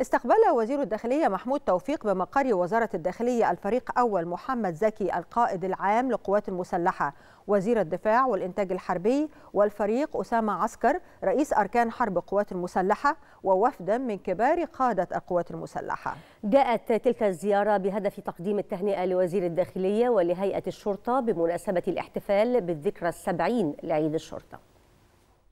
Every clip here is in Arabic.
استقبل وزير الداخلية محمود توفيق بمقر وزارة الداخلية الفريق أول محمد زكي القائد العام للقوات المسلحة وزير الدفاع والإنتاج الحربي والفريق أسامة عسكر رئيس أركان حرب القوات المسلحة ووفدا من كبار قادة القوات المسلحة جاءت تلك الزيارة بهدف تقديم التهنئة لوزير الداخلية ولهيئة الشرطة بمناسبة الاحتفال بالذكرى السبعين لعيد الشرطة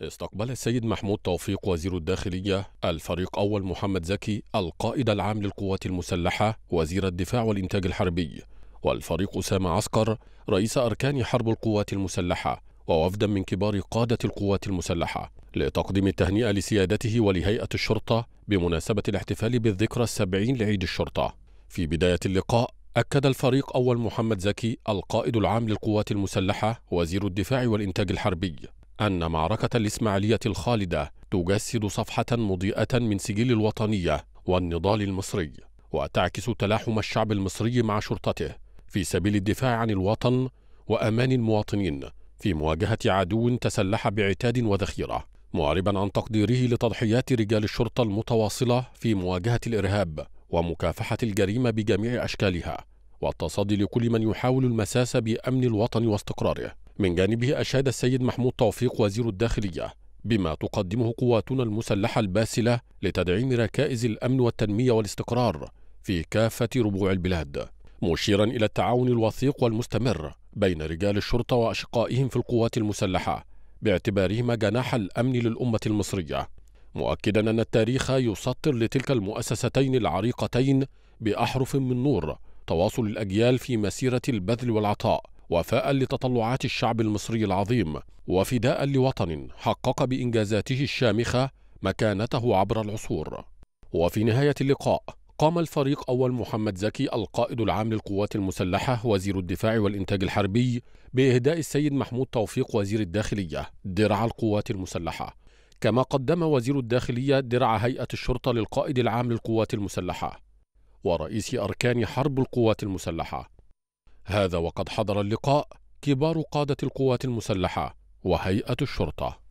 استقبل السيد محمود توفيق وزير الداخلية الفريق أول محمد زكي القائد العام للقوات المسلحة وزير الدفاع والإنتاج الحربي والفريق أسامة عسكر رئيس أركان حرب القوات المسلحة ووفدا من كبار قادة القوات المسلحة لتقديم التهنئة لسيادته ولهيئة الشرطة بمناسبة الاحتفال بالذكرى السبعين لعيد الشرطة في بداية اللقاء أكد الفريق أول محمد زكي القائد العام للقوات المسلحة وزير الدفاع والإنتاج الحربي أن معركة الإسماعيلية الخالدة تجسد صفحة مضيئة من سجل الوطنية والنضال المصري وتعكس تلاحم الشعب المصري مع شرطته في سبيل الدفاع عن الوطن وأمان المواطنين في مواجهة عدو تسلح بعتاد وذخيرة معربا عن تقديره لتضحيات رجال الشرطة المتواصلة في مواجهة الإرهاب ومكافحة الجريمة بجميع أشكالها والتصدي لكل من يحاول المساس بأمن الوطن واستقراره من جانبه أشاد السيد محمود توفيق وزير الداخلية بما تقدمه قواتنا المسلحة الباسلة لتدعيم ركائز الأمن والتنمية والاستقرار في كافة ربوع البلاد مشيرا إلى التعاون الوثيق والمستمر بين رجال الشرطة وأشقائهم في القوات المسلحة باعتبارهما جناح الأمن للأمة المصرية مؤكدا أن التاريخ يسطر لتلك المؤسستين العريقتين بأحرف من نور تواصل الأجيال في مسيرة البذل والعطاء وفاء لتطلعات الشعب المصري العظيم وفداء لوطن حقق بانجازاته الشامخه مكانته عبر العصور وفي نهايه اللقاء قام الفريق أول محمد زكي القائد العام للقوات المسلحة وزير الدفاع والإنتاج الحربي بإهداء السيد محمود توفيق وزير الداخلية درع القوات المسلحة كما قدم وزير الداخلية درع هيئة الشرطة للقائد العام للقوات المسلحة ورئيس أركان حرب القوات المسلحة هذا وقد حضر اللقاء كبار قادة القوات المسلحة وهيئة الشرطة